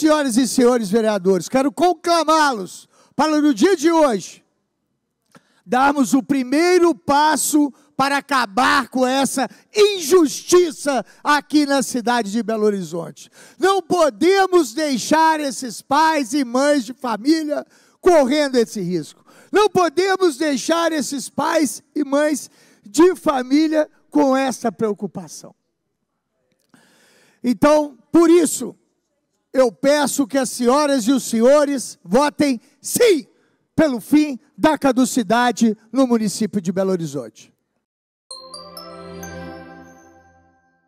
senhoras e senhores vereadores, quero conclamá-los para no dia de hoje darmos o primeiro passo para acabar com essa injustiça aqui na cidade de Belo Horizonte. Não podemos deixar esses pais e mães de família correndo esse risco. Não podemos deixar esses pais e mães de família com essa preocupação. Então, por isso, eu peço que as senhoras e os senhores votem sim pelo fim da caducidade no município de Belo Horizonte.